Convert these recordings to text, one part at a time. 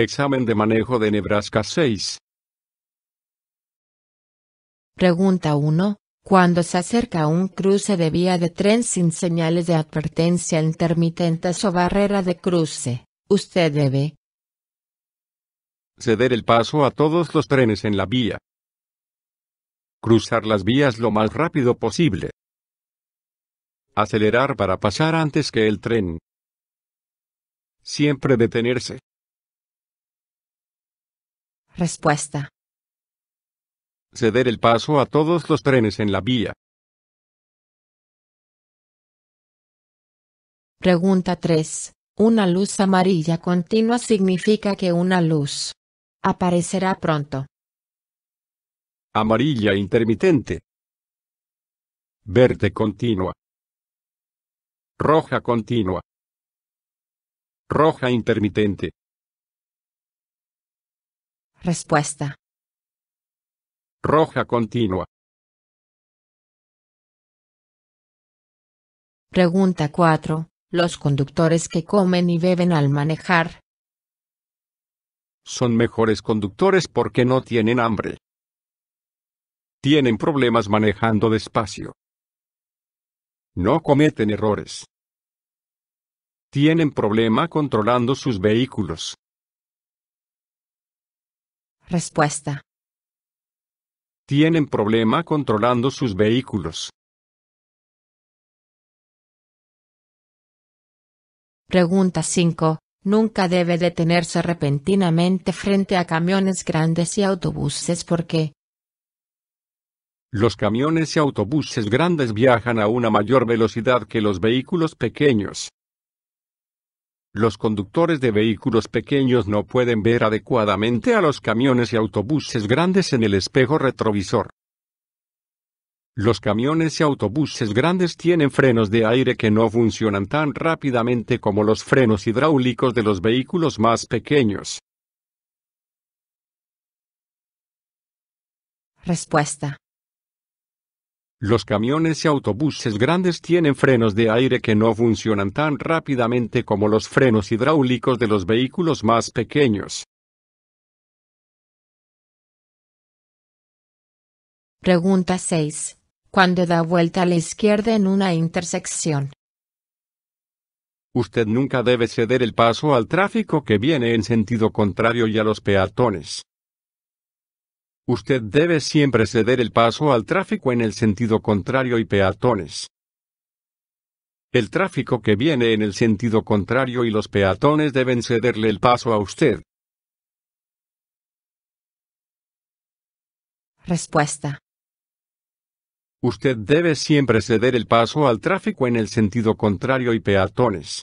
Examen de manejo de Nebraska 6. Pregunta 1. Cuando se acerca a un cruce de vía de tren sin señales de advertencia intermitentes o barrera de cruce, usted debe ceder el paso a todos los trenes en la vía. Cruzar las vías lo más rápido posible. Acelerar para pasar antes que el tren. Siempre detenerse. Respuesta. Ceder el paso a todos los trenes en la vía. Pregunta 3. Una luz amarilla continua significa que una luz aparecerá pronto. Amarilla intermitente. Verde continua. Roja continua. Roja intermitente. Respuesta. Roja continua. Pregunta 4. Los conductores que comen y beben al manejar. Son mejores conductores porque no tienen hambre. Tienen problemas manejando despacio. No cometen errores. Tienen problema controlando sus vehículos. Respuesta. Tienen problema controlando sus vehículos. Pregunta 5. Nunca debe detenerse repentinamente frente a camiones grandes y autobuses porque los camiones y autobuses grandes viajan a una mayor velocidad que los vehículos pequeños. Los conductores de vehículos pequeños no pueden ver adecuadamente a los camiones y autobuses grandes en el espejo retrovisor. Los camiones y autobuses grandes tienen frenos de aire que no funcionan tan rápidamente como los frenos hidráulicos de los vehículos más pequeños. Respuesta. Los camiones y autobuses grandes tienen frenos de aire que no funcionan tan rápidamente como los frenos hidráulicos de los vehículos más pequeños. Pregunta 6. Cuando da vuelta a la izquierda en una intersección. Usted nunca debe ceder el paso al tráfico que viene en sentido contrario y a los peatones. Usted debe siempre ceder el paso al tráfico en el sentido contrario y peatones. El tráfico que viene en el sentido contrario y los peatones deben cederle el paso a usted. Respuesta. Usted debe siempre ceder el paso al tráfico en el sentido contrario y peatones.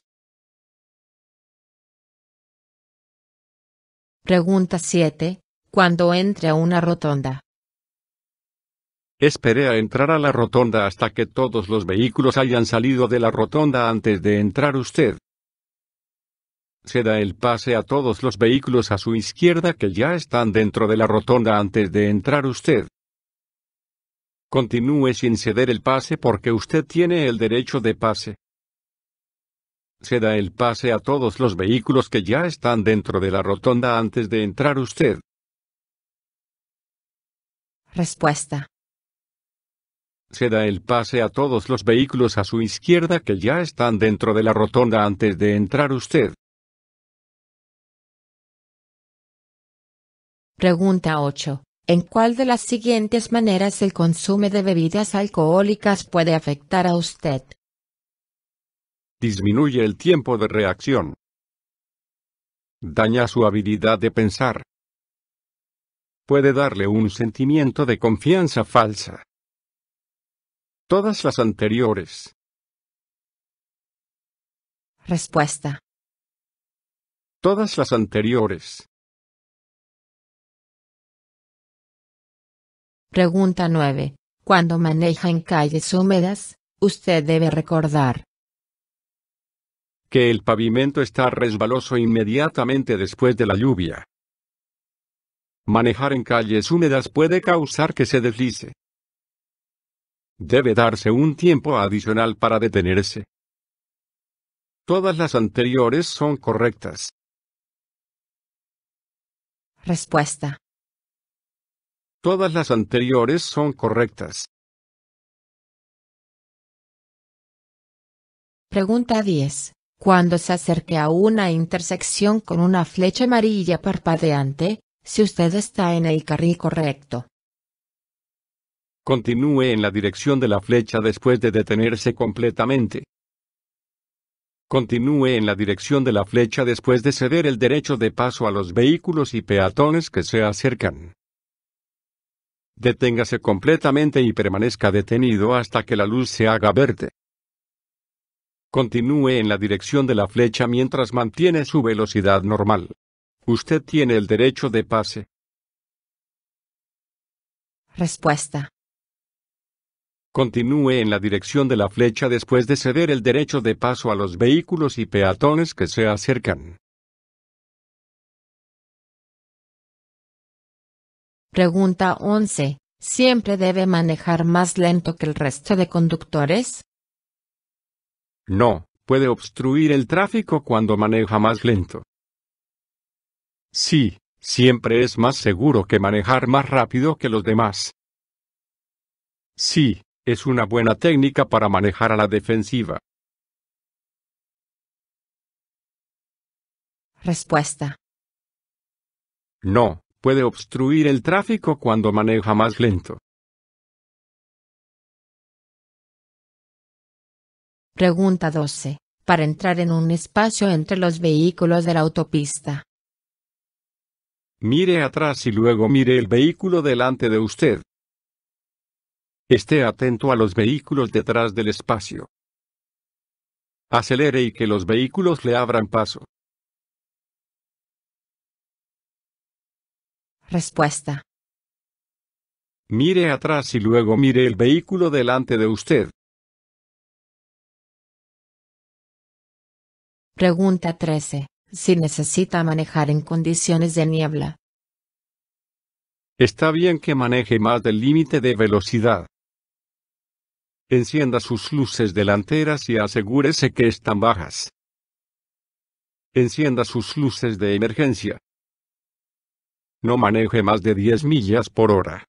Pregunta 7 cuando entre a una rotonda. Espere a entrar a la rotonda hasta que todos los vehículos hayan salido de la rotonda antes de entrar usted. Se da el pase a todos los vehículos a su izquierda que ya están dentro de la rotonda antes de entrar usted. Continúe sin ceder el pase porque usted tiene el derecho de pase. Se da el pase a todos los vehículos que ya están dentro de la rotonda antes de entrar usted. Respuesta. Se da el pase a todos los vehículos a su izquierda que ya están dentro de la rotonda antes de entrar usted. Pregunta 8. ¿En cuál de las siguientes maneras el consumo de bebidas alcohólicas puede afectar a usted? Disminuye el tiempo de reacción. Daña su habilidad de pensar puede darle un sentimiento de confianza falsa. Todas las anteriores. Respuesta. Todas las anteriores. Pregunta 9. Cuando maneja en calles húmedas, usted debe recordar que el pavimento está resbaloso inmediatamente después de la lluvia. Manejar en calles húmedas puede causar que se deslice. Debe darse un tiempo adicional para detenerse. Todas las anteriores son correctas. Respuesta. Todas las anteriores son correctas. Pregunta 10. Cuando se acerque a una intersección con una flecha amarilla parpadeante, si usted está en el carril correcto. Continúe en la dirección de la flecha después de detenerse completamente. Continúe en la dirección de la flecha después de ceder el derecho de paso a los vehículos y peatones que se acercan. Deténgase completamente y permanezca detenido hasta que la luz se haga verde. Continúe en la dirección de la flecha mientras mantiene su velocidad normal. Usted tiene el derecho de pase. Respuesta. Continúe en la dirección de la flecha después de ceder el derecho de paso a los vehículos y peatones que se acercan. Pregunta 11. ¿Siempre debe manejar más lento que el resto de conductores? No, puede obstruir el tráfico cuando maneja más lento. Sí, siempre es más seguro que manejar más rápido que los demás. Sí, es una buena técnica para manejar a la defensiva. Respuesta. No, puede obstruir el tráfico cuando maneja más lento. Pregunta 12. Para entrar en un espacio entre los vehículos de la autopista, Mire atrás y luego mire el vehículo delante de usted. Esté atento a los vehículos detrás del espacio. Acelere y que los vehículos le abran paso. Respuesta. Mire atrás y luego mire el vehículo delante de usted. Pregunta 13 si necesita manejar en condiciones de niebla. Está bien que maneje más del límite de velocidad. Encienda sus luces delanteras y asegúrese que están bajas. Encienda sus luces de emergencia. No maneje más de 10 millas por hora.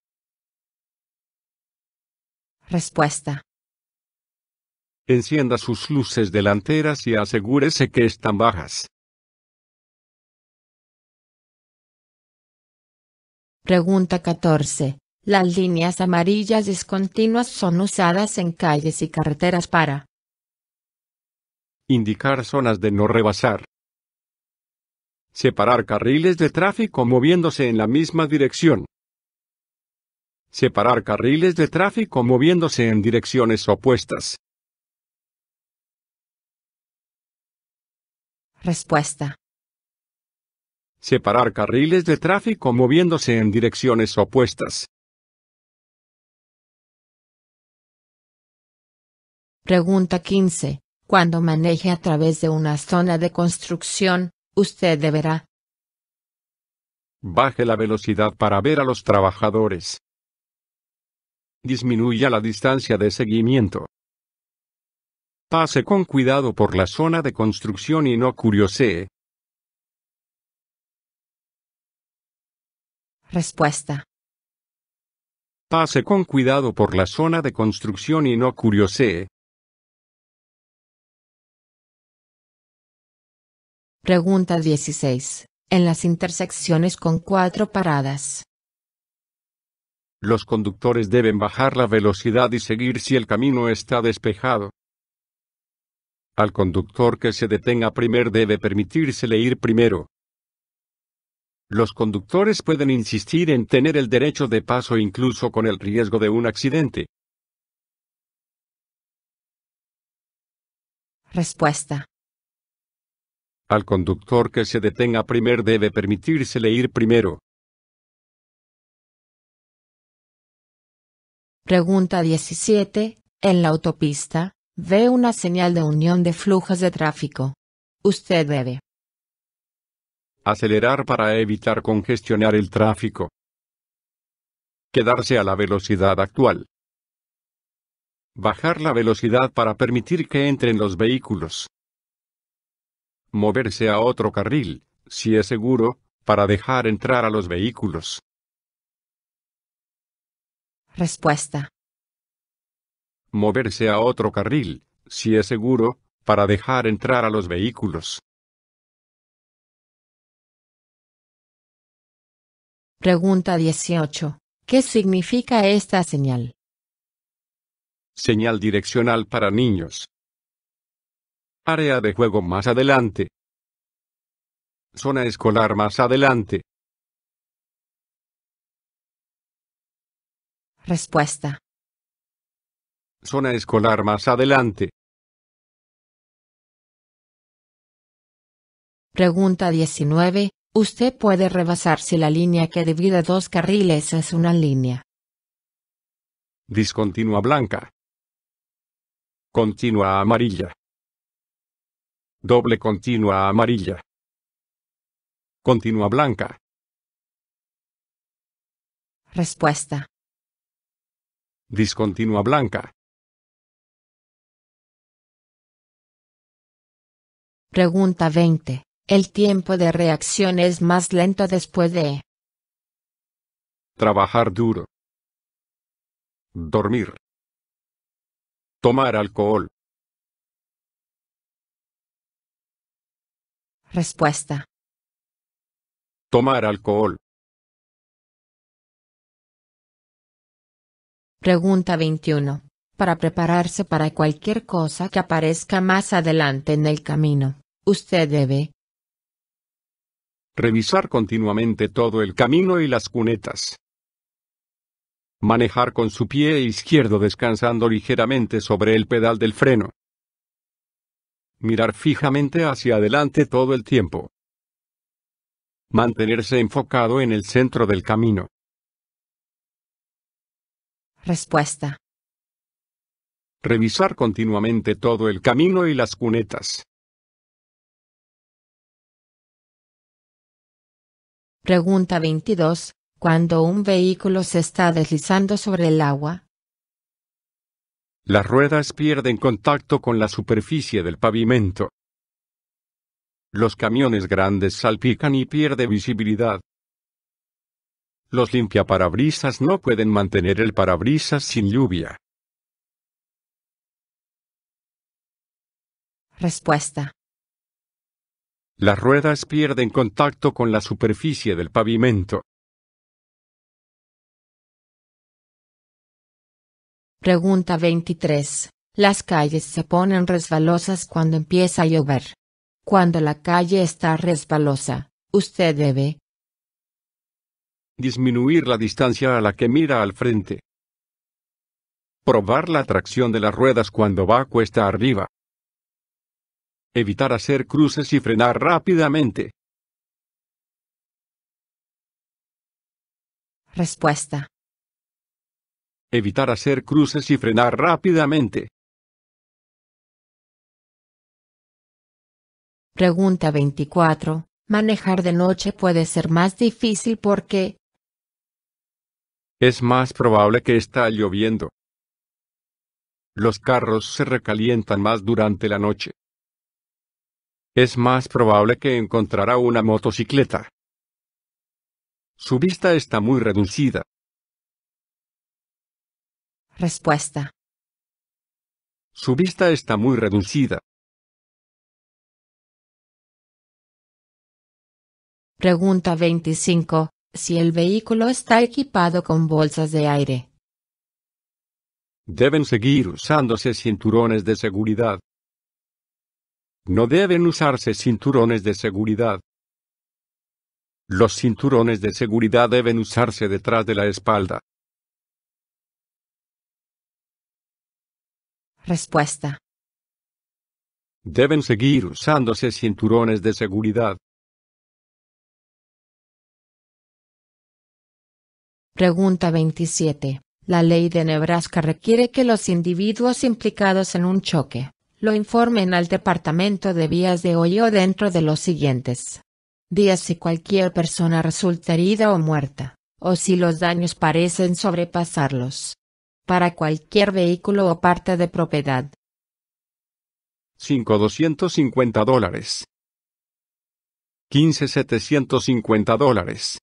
Respuesta. Encienda sus luces delanteras y asegúrese que están bajas. Pregunta 14. Las líneas amarillas discontinuas son usadas en calles y carreteras para indicar zonas de no rebasar, separar carriles de tráfico moviéndose en la misma dirección, separar carriles de tráfico moviéndose en direcciones opuestas. Respuesta. Separar carriles de tráfico moviéndose en direcciones opuestas. Pregunta 15. Cuando maneje a través de una zona de construcción, usted deberá. Baje la velocidad para ver a los trabajadores. Disminuya la distancia de seguimiento. Pase con cuidado por la zona de construcción y no curiosee. Respuesta. Pase con cuidado por la zona de construcción y no curiosee. Pregunta 16. En las intersecciones con cuatro paradas. Los conductores deben bajar la velocidad y seguir si el camino está despejado. Al conductor que se detenga primero debe permitírsele ir primero. Los conductores pueden insistir en tener el derecho de paso incluso con el riesgo de un accidente. Respuesta. Al conductor que se detenga primero debe permitírsele ir primero. Pregunta 17. En la autopista, ve una señal de unión de flujos de tráfico. Usted debe Acelerar para evitar congestionar el tráfico. Quedarse a la velocidad actual. Bajar la velocidad para permitir que entren los vehículos. Moverse a otro carril, si es seguro, para dejar entrar a los vehículos. Respuesta. Moverse a otro carril, si es seguro, para dejar entrar a los vehículos. Pregunta 18. ¿Qué significa esta señal? Señal direccional para niños. Área de juego más adelante. Zona escolar más adelante. Respuesta. Zona escolar más adelante. Pregunta 19. Usted puede rebasar si la línea que divide dos carriles es una línea. Discontinua blanca. Continua amarilla. Doble continua amarilla. Continua blanca. Respuesta. Discontinua blanca. Pregunta 20. El tiempo de reacción es más lento después de trabajar duro, dormir, tomar alcohol. Respuesta. Tomar alcohol. Pregunta 21. Para prepararse para cualquier cosa que aparezca más adelante en el camino, usted debe Revisar continuamente todo el camino y las cunetas. Manejar con su pie izquierdo descansando ligeramente sobre el pedal del freno. Mirar fijamente hacia adelante todo el tiempo. Mantenerse enfocado en el centro del camino. Respuesta. Revisar continuamente todo el camino y las cunetas. Pregunta 22. Cuando un vehículo se está deslizando sobre el agua. Las ruedas pierden contacto con la superficie del pavimento. Los camiones grandes salpican y pierde visibilidad. Los limpiaparabrisas no pueden mantener el parabrisas sin lluvia. Respuesta las ruedas pierden contacto con la superficie del pavimento. Pregunta 23. Las calles se ponen resbalosas cuando empieza a llover. Cuando la calle está resbalosa, usted debe disminuir la distancia a la que mira al frente. Probar la tracción de las ruedas cuando va cuesta arriba evitar hacer cruces y frenar rápidamente. Respuesta. Evitar hacer cruces y frenar rápidamente. Pregunta 24. Manejar de noche puede ser más difícil porque... Es más probable que está lloviendo. Los carros se recalientan más durante la noche es más probable que encontrará una motocicleta. Su vista está muy reducida. Respuesta. Su vista está muy reducida. Pregunta 25. Si el vehículo está equipado con bolsas de aire. Deben seguir usándose cinturones de seguridad. No deben usarse cinturones de seguridad. Los cinturones de seguridad deben usarse detrás de la espalda. Respuesta. Deben seguir usándose cinturones de seguridad. Pregunta 27. La ley de Nebraska requiere que los individuos implicados en un choque lo informen al Departamento de Vías de Hoyo dentro de los siguientes días si cualquier persona resulta herida o muerta, o si los daños parecen sobrepasarlos. Para cualquier vehículo o parte de propiedad. 5.250 dólares. 15.750 dólares.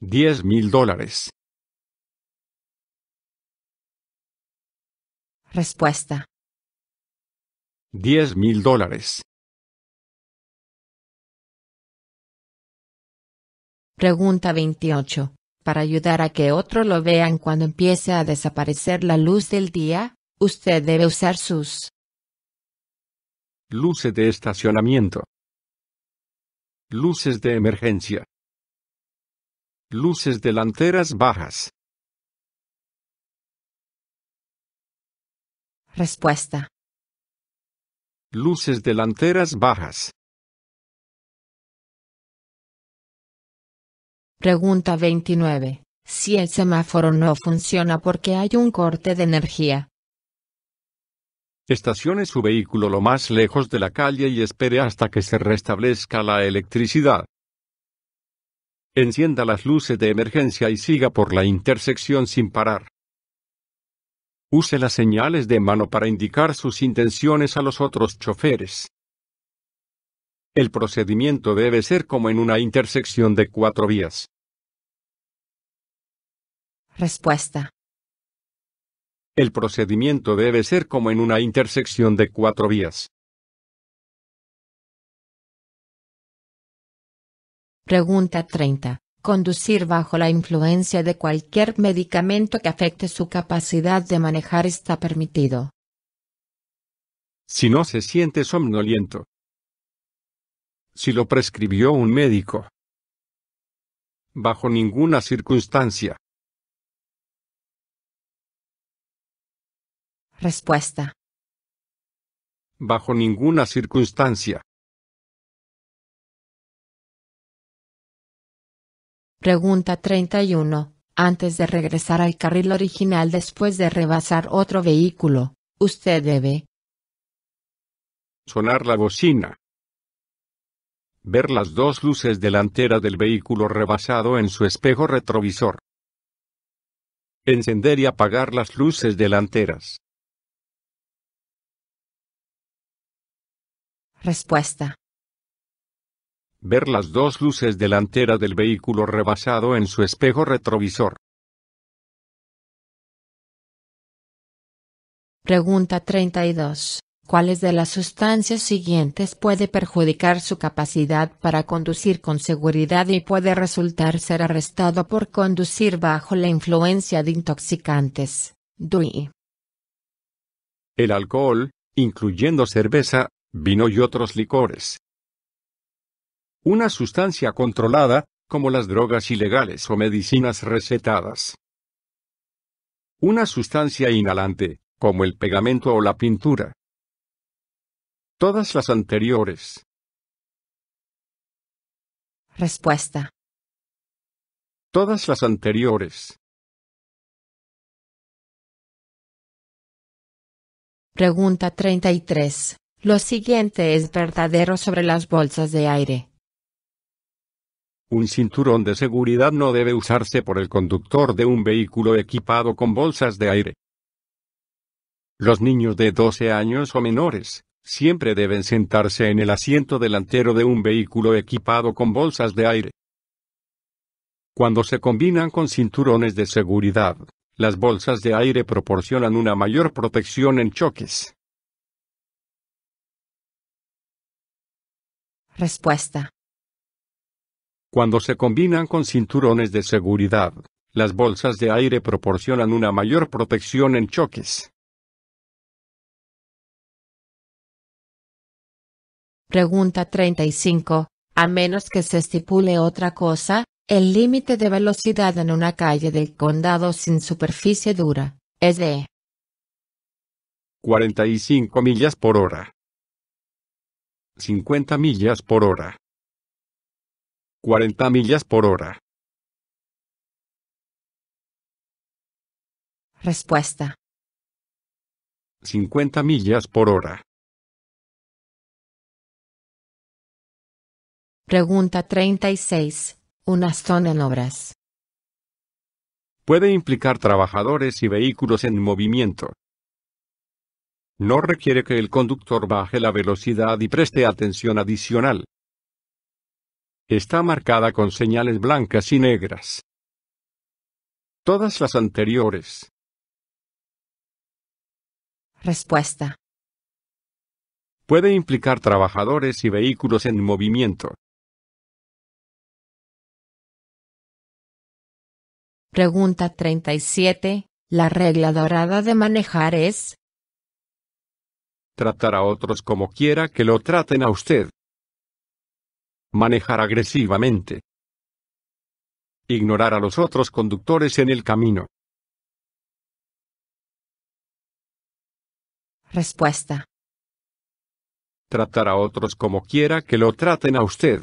10.000 dólares. Respuesta. $10,000. mil dólares. Pregunta 28. Para ayudar a que otro lo vean cuando empiece a desaparecer la luz del día, usted debe usar sus luces de estacionamiento, luces de emergencia, luces delanteras bajas. Respuesta. Luces delanteras bajas. Pregunta 29. Si el semáforo no funciona porque hay un corte de energía. Estacione su vehículo lo más lejos de la calle y espere hasta que se restablezca la electricidad. Encienda las luces de emergencia y siga por la intersección sin parar. Use las señales de mano para indicar sus intenciones a los otros choferes. El procedimiento debe ser como en una intersección de cuatro vías. Respuesta. El procedimiento debe ser como en una intersección de cuatro vías. Pregunta 30. Conducir bajo la influencia de cualquier medicamento que afecte su capacidad de manejar está permitido. Si no se siente somnoliento. Si lo prescribió un médico. Bajo ninguna circunstancia. Respuesta. Bajo ninguna circunstancia. Pregunta 31. Antes de regresar al carril original después de rebasar otro vehículo, usted debe sonar la bocina, ver las dos luces delanteras del vehículo rebasado en su espejo retrovisor, encender y apagar las luces delanteras. Respuesta ver las dos luces delantera del vehículo rebasado en su espejo retrovisor. Pregunta 32. ¿Cuáles de las sustancias siguientes puede perjudicar su capacidad para conducir con seguridad y puede resultar ser arrestado por conducir bajo la influencia de intoxicantes? DUI. El alcohol, incluyendo cerveza, vino y otros licores una sustancia controlada, como las drogas ilegales o medicinas recetadas. Una sustancia inhalante, como el pegamento o la pintura. Todas las anteriores. Respuesta. Todas las anteriores. Pregunta 33. Lo siguiente es verdadero sobre las bolsas de aire. Un cinturón de seguridad no debe usarse por el conductor de un vehículo equipado con bolsas de aire. Los niños de 12 años o menores, siempre deben sentarse en el asiento delantero de un vehículo equipado con bolsas de aire. Cuando se combinan con cinturones de seguridad, las bolsas de aire proporcionan una mayor protección en choques. Respuesta. Cuando se combinan con cinturones de seguridad, las bolsas de aire proporcionan una mayor protección en choques. Pregunta 35. A menos que se estipule otra cosa, el límite de velocidad en una calle del condado sin superficie dura es de 45 millas por hora. 50 millas por hora. 40 millas por hora. Respuesta. 50 millas por hora. Pregunta 36. Unas zona en obras. Puede implicar trabajadores y vehículos en movimiento. No requiere que el conductor baje la velocidad y preste atención adicional. Está marcada con señales blancas y negras. Todas las anteriores. Respuesta. Puede implicar trabajadores y vehículos en movimiento. Pregunta 37. La regla dorada de manejar es tratar a otros como quiera que lo traten a usted. Manejar agresivamente. Ignorar a los otros conductores en el camino. Respuesta. Tratar a otros como quiera que lo traten a usted.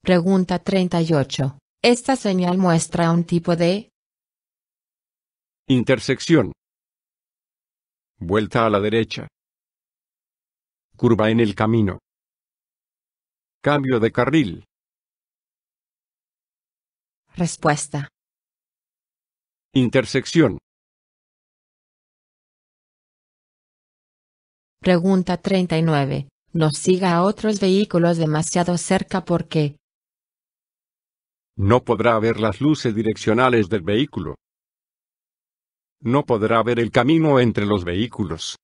Pregunta 38. Esta señal muestra un tipo de intersección. Vuelta a la derecha. Curva en el camino. Cambio de carril. Respuesta. Intersección. Pregunta 39. ¿No siga a otros vehículos demasiado cerca porque no podrá ver las luces direccionales del vehículo? No podrá ver el camino entre los vehículos.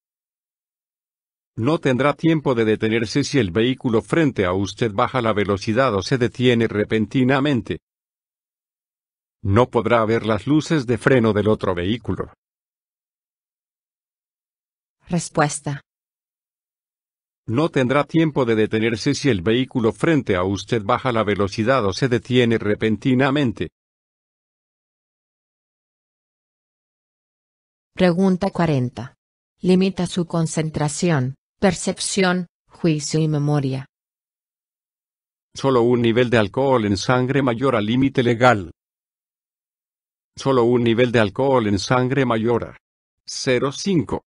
No tendrá tiempo de detenerse si el vehículo frente a usted baja la velocidad o se detiene repentinamente. No podrá ver las luces de freno del otro vehículo. Respuesta. No tendrá tiempo de detenerse si el vehículo frente a usted baja la velocidad o se detiene repentinamente. Pregunta 40. Limita su concentración percepción, juicio y memoria. Solo un nivel de alcohol en sangre mayor al límite legal. Solo un nivel de alcohol en sangre mayor a 0,5.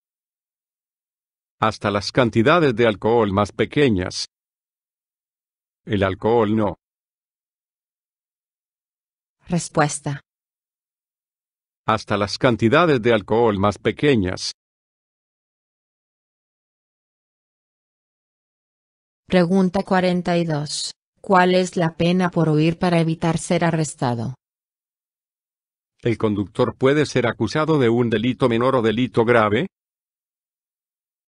Hasta las cantidades de alcohol más pequeñas. El alcohol no. Respuesta. Hasta las cantidades de alcohol más pequeñas. Pregunta 42. ¿Cuál es la pena por huir para evitar ser arrestado? ¿El conductor puede ser acusado de un delito menor o delito grave?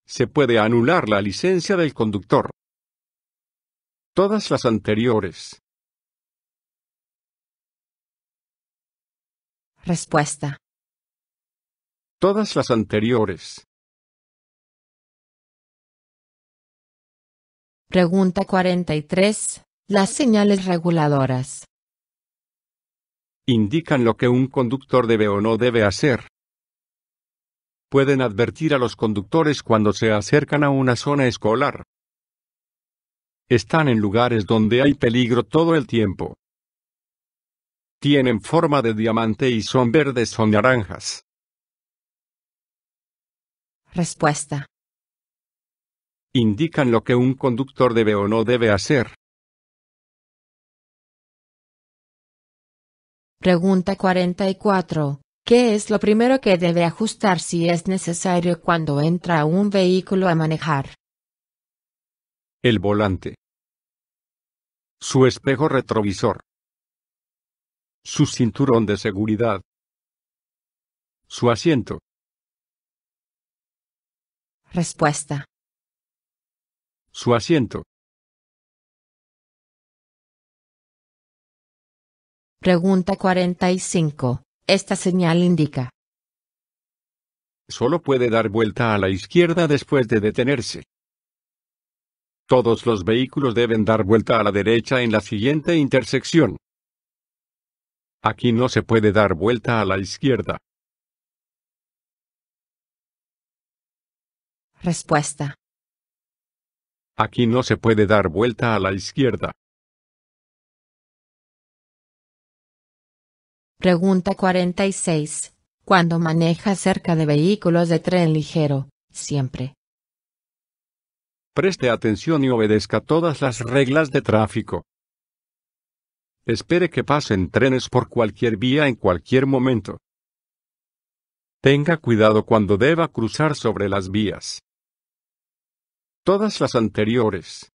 Se puede anular la licencia del conductor. Todas las anteriores. Respuesta. Todas las anteriores. Pregunta 43. Las señales reguladoras. Indican lo que un conductor debe o no debe hacer. Pueden advertir a los conductores cuando se acercan a una zona escolar. Están en lugares donde hay peligro todo el tiempo. Tienen forma de diamante y son verdes o naranjas. Respuesta indican lo que un conductor debe o no debe hacer. Pregunta 44. ¿Qué es lo primero que debe ajustar si es necesario cuando entra un vehículo a manejar? El volante. Su espejo retrovisor. Su cinturón de seguridad. Su asiento. Respuesta su asiento. Pregunta 45. Esta señal indica. Solo puede dar vuelta a la izquierda después de detenerse. Todos los vehículos deben dar vuelta a la derecha en la siguiente intersección. Aquí no se puede dar vuelta a la izquierda. Respuesta. Aquí no se puede dar vuelta a la izquierda. Pregunta 46. Cuando maneja cerca de vehículos de tren ligero, siempre. Preste atención y obedezca todas las reglas de tráfico. Espere que pasen trenes por cualquier vía en cualquier momento. Tenga cuidado cuando deba cruzar sobre las vías. Todas las anteriores.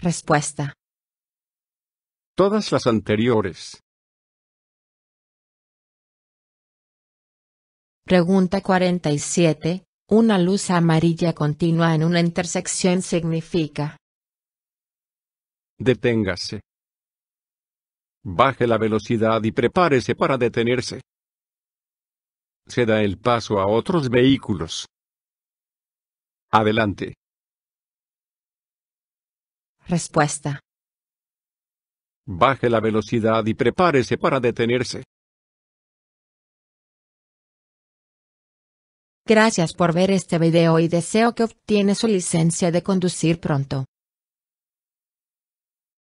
Respuesta. Todas las anteriores. Pregunta 47. Una luz amarilla continua en una intersección significa. Deténgase. Baje la velocidad y prepárese para detenerse. Se da el paso a otros vehículos. Adelante. Respuesta. Baje la velocidad y prepárese para detenerse. Gracias por ver este video y deseo que obtiene su licencia de conducir pronto.